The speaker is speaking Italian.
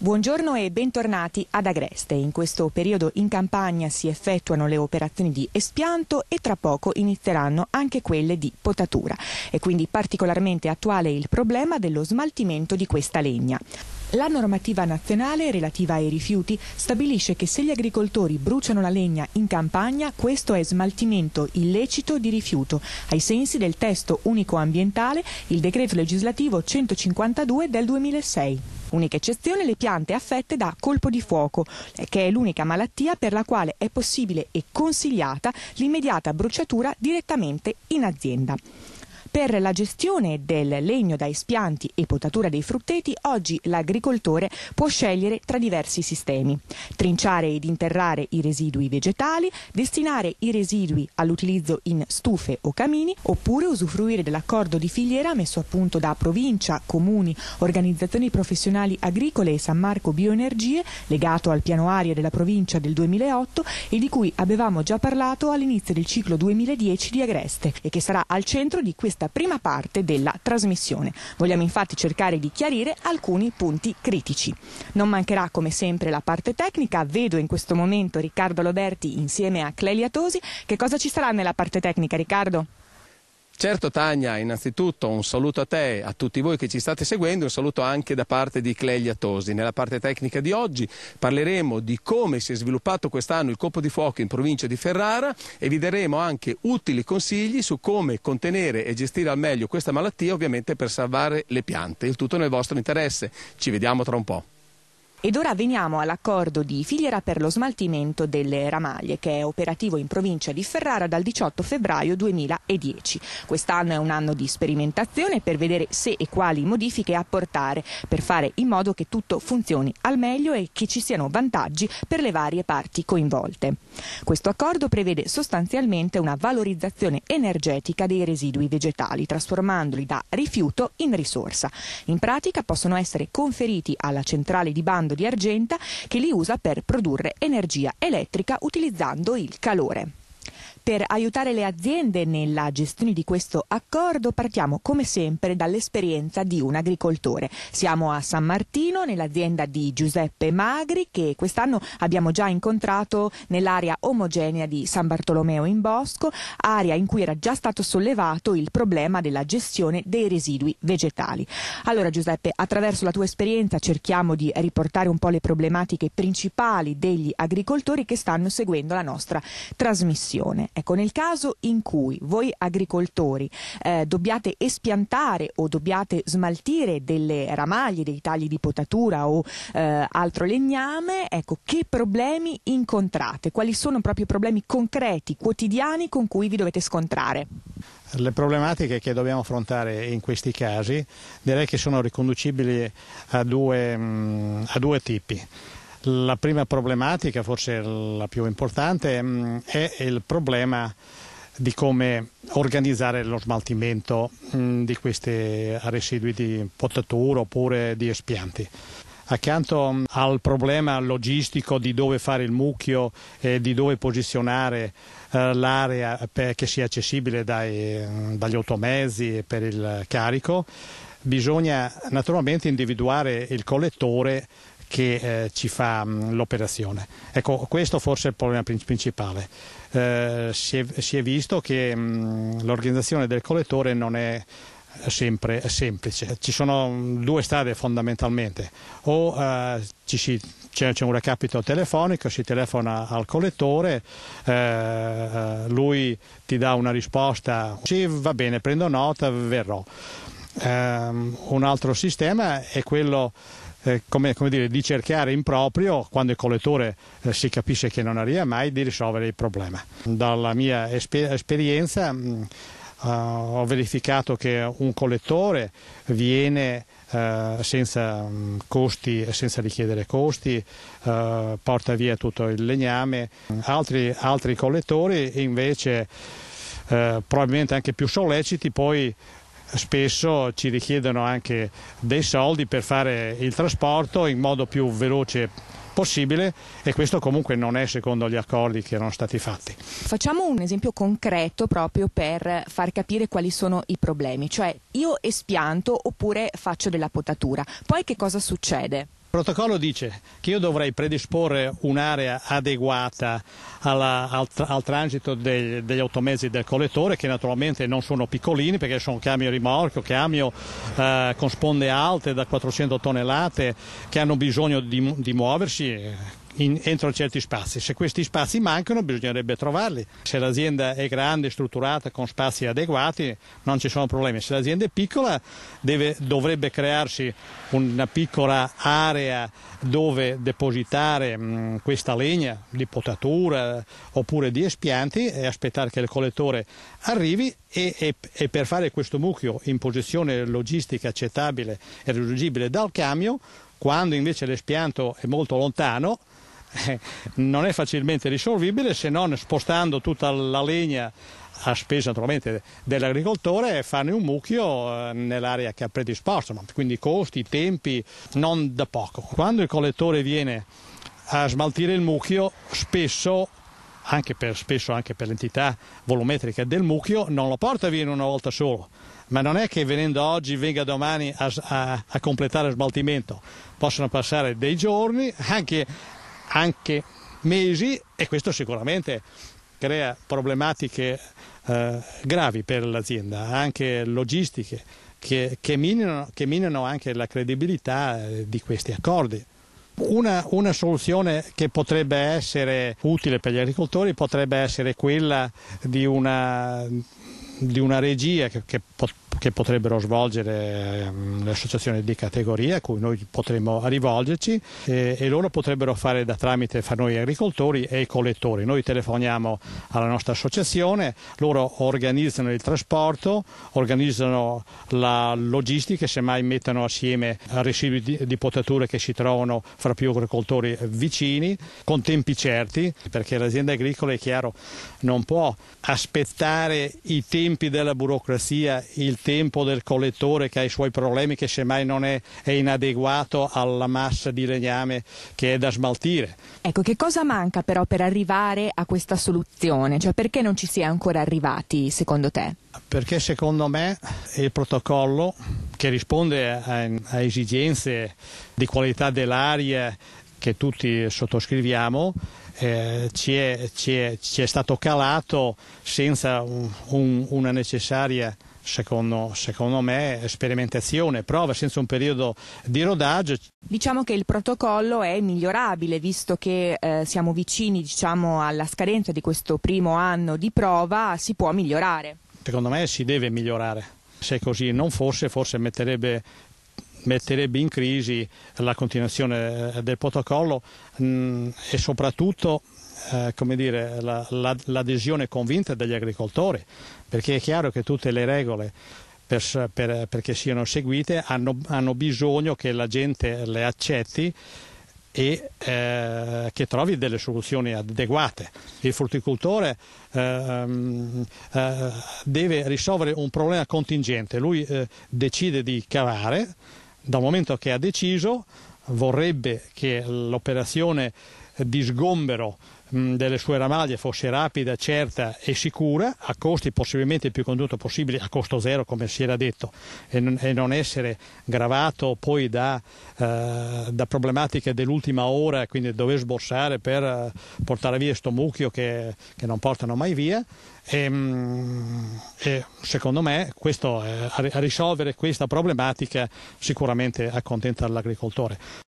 Buongiorno e bentornati ad Agreste. In questo periodo in campagna si effettuano le operazioni di espianto e tra poco inizieranno anche quelle di potatura. È quindi particolarmente attuale il problema dello smaltimento di questa legna. La normativa nazionale relativa ai rifiuti stabilisce che se gli agricoltori bruciano la legna in campagna questo è smaltimento illecito di rifiuto, ai sensi del testo unico ambientale, il decreto legislativo 152 del 2006. Unica eccezione le piante affette da colpo di fuoco, che è l'unica malattia per la quale è possibile e consigliata l'immediata bruciatura direttamente in azienda. Per la gestione del legno da espianti e potatura dei frutteti, oggi l'agricoltore può scegliere tra diversi sistemi. Trinciare ed interrare i residui vegetali, destinare i residui all'utilizzo in stufe o camini, oppure usufruire dell'accordo di filiera messo a punto da provincia, comuni, organizzazioni professionali agricole e San Marco Bioenergie, legato al piano aria della provincia del 2008 e di cui avevamo già parlato all'inizio del ciclo 2010 di Agreste e che sarà al centro di questa questa prima parte della trasmissione. Vogliamo infatti cercare di chiarire alcuni punti critici. Non mancherà come sempre la parte tecnica, vedo in questo momento Riccardo Loberti insieme a Clelia Tosi. Che cosa ci sarà nella parte tecnica Riccardo? Certo Tania, innanzitutto un saluto a te, a tutti voi che ci state seguendo, un saluto anche da parte di Cleglia Tosi. Nella parte tecnica di oggi parleremo di come si è sviluppato quest'anno il colpo di fuoco in provincia di Ferrara e vi daremo anche utili consigli su come contenere e gestire al meglio questa malattia, ovviamente per salvare le piante. Il tutto nel vostro interesse. Ci vediamo tra un po'. Ed ora veniamo all'accordo di filiera per lo smaltimento delle ramaglie che è operativo in provincia di Ferrara dal 18 febbraio 2010. Quest'anno è un anno di sperimentazione per vedere se e quali modifiche apportare per fare in modo che tutto funzioni al meglio e che ci siano vantaggi per le varie parti coinvolte. Questo accordo prevede sostanzialmente una valorizzazione energetica dei residui vegetali trasformandoli da rifiuto in risorsa. In pratica possono essere conferiti alla centrale di bando parlando di Argenta, che li usa per produrre energia elettrica utilizzando il calore. Per aiutare le aziende nella gestione di questo accordo partiamo come sempre dall'esperienza di un agricoltore. Siamo a San Martino nell'azienda di Giuseppe Magri che quest'anno abbiamo già incontrato nell'area omogenea di San Bartolomeo in Bosco, area in cui era già stato sollevato il problema della gestione dei residui vegetali. Allora Giuseppe, attraverso la tua esperienza cerchiamo di riportare un po' le problematiche principali degli agricoltori che stanno seguendo la nostra trasmissione. Ecco, nel caso in cui voi agricoltori eh, dobbiate espiantare o dobbiate smaltire delle ramaglie, dei tagli di potatura o eh, altro legname, ecco, che problemi incontrate? Quali sono proprio i problemi concreti, quotidiani con cui vi dovete scontrare? Le problematiche che dobbiamo affrontare in questi casi direi che sono riconducibili a due, mm, a due tipi. La prima problematica, forse la più importante, mm, è il problema di come organizzare lo smaltimento mm, di questi residui di potatura oppure di espianti. Accanto mm, al problema logistico di dove fare il mucchio e di dove posizionare eh, l'area che sia accessibile dai, dagli automezzi per il carico, bisogna naturalmente individuare il collettore che eh, ci fa mm, l'operazione. Ecco, questo forse è il problema principale. Eh, si, è, si, è, visto che mm, l'organizzazione del collettore non è eh, sempre semplice. Ci sono mm, due strade fondamentalmente, o eh, ci, c'è, c'è, un recapito telefonico, si telefona al collettore, eh, lui ti dà una risposta, sì va bene, prendo nota, verrò. Um, un altro sistema è quello eh, come, come dire, di cercare in proprio, quando il collettore eh, si capisce che non arriva mai, di risolvere il problema. Dalla mia esper- esperienza mh, mm, eh, uh, ho verificato che un collettore viene Uh, senza um, costi senza richiedere costi, uh, porta via tutto il legname. Altri, altri collettori invece, uh, probabilmente anche più solleciti, poi spesso ci richiedono anche dei soldi per fare il trasporto in modo più veloce possibile e questo comunque non è secondo gli accordi che erano stati fatti. Facciamo un esempio concreto proprio per far capire quali sono i problemi, cioè io espianto oppure faccio della potatura, poi che cosa succede? Il protocollo dice che io dovrei predisporre un'area adeguata alla, al, al, transito degli, degli automezzi del collettore che naturalmente non sono piccolini perché sono camion rimorchio, camion eh, con sponde alte da 400 tonnellate che hanno bisogno di, di muoversi eh, in, entro certi spazi. Se questi spazi mancano bisognerebbe trovarli. Se l'azienda è grande, strutturata, con spazi adeguati non ci sono problemi. Se l'azienda è piccola deve, dovrebbe crearsi una piccola area dove depositare mh, mm, questa legna di potatura oppure di espianti e aspettare che il collettore arrivi e, e, e per fare questo mucchio in posizione logistica accettabile e raggiungibile dal camion quando invece l'espianto è molto lontano non è facilmente risolvibile se non spostando tutta la legna a spesa naturalmente dell'agricoltore e farne un mucchio eh, nell'area che ha predisposto, quindi costi, tempi, non da poco. Quando il collettore viene a smaltire il mucchio, spesso anche per, spesso anche per l'entità volumetrica del mucchio, non lo porta via in una volta solo. Ma non è che venendo oggi venga domani a, a, a completare lo smaltimento. Possono passare dei giorni, anche anche mesi e questo sicuramente crea problematiche eh, gravi per l'azienda, anche logistiche, che, che, minano, che minano anche la credibilità eh, di questi accordi. Una, una, soluzione che potrebbe essere utile per gli agricoltori potrebbe essere quella di una di una regia che, che, che potrebbero svolgere ehm, le associazioni di categoria a cui noi potremmo rivolgerci e, e, loro potrebbero fare da tramite fra noi agricoltori e i collettori. Noi telefoniamo alla nostra associazione, loro organizzano il trasporto, organizzano la logistica, semmai mettono assieme residui di, di potature che si trovano fra più agricoltori vicini con tempi certi perché l'azienda agricola è chiaro non può aspettare i tempi tempi della burocrazia, il tempo del collettore che ha i suoi problemi, che semmai non è, è inadeguato alla massa di legname che è da smaltire. Ecco, che cosa manca però per arrivare a questa soluzione? Cioè perché non ci si è ancora arrivati secondo te? Perché secondo me il protocollo che risponde a, a esigenze di qualità dell'aria che tutti sottoscriviamo eh, ci, è, ci, è, ci, è, stato calato senza un, un, una necessaria Secondo, secondo, me, sperimentazione, prova senza un periodo di rodaggio. Diciamo che il protocollo è migliorabile, visto che eh, siamo vicini diciamo, alla scadenza di questo primo anno di prova, si può migliorare. Secondo me si deve migliorare. Se così non fosse, forse metterebbe metterebbe in crisi la continuazione eh, del protocollo mh, mm, e soprattutto eh, come dire, la, la, l'adesione convinta degli agricoltori, perché è chiaro che tutte le regole per, per, perché siano seguite hanno, hanno, bisogno che la gente le accetti e eh, che trovi delle soluzioni adeguate. Il frutticoltore ehm, eh, deve risolvere un problema contingente, lui eh, decide di cavare, dal momento che ha deciso vorrebbe che l'operazione di sgombero mm, delle sue ramaglie fosse rapida, certa e sicura, a costi possibilmente il più condotto possibile, a costo zero come si era detto, e non, essere gravato poi da, eh, da, problematiche dell'ultima ora, quindi dover sborsare per eh, portare via sto mucchio che, che non portano mai via. E, mm, e secondo me questo, a risolvere questa problematica sicuramente accontenta l'agricoltore.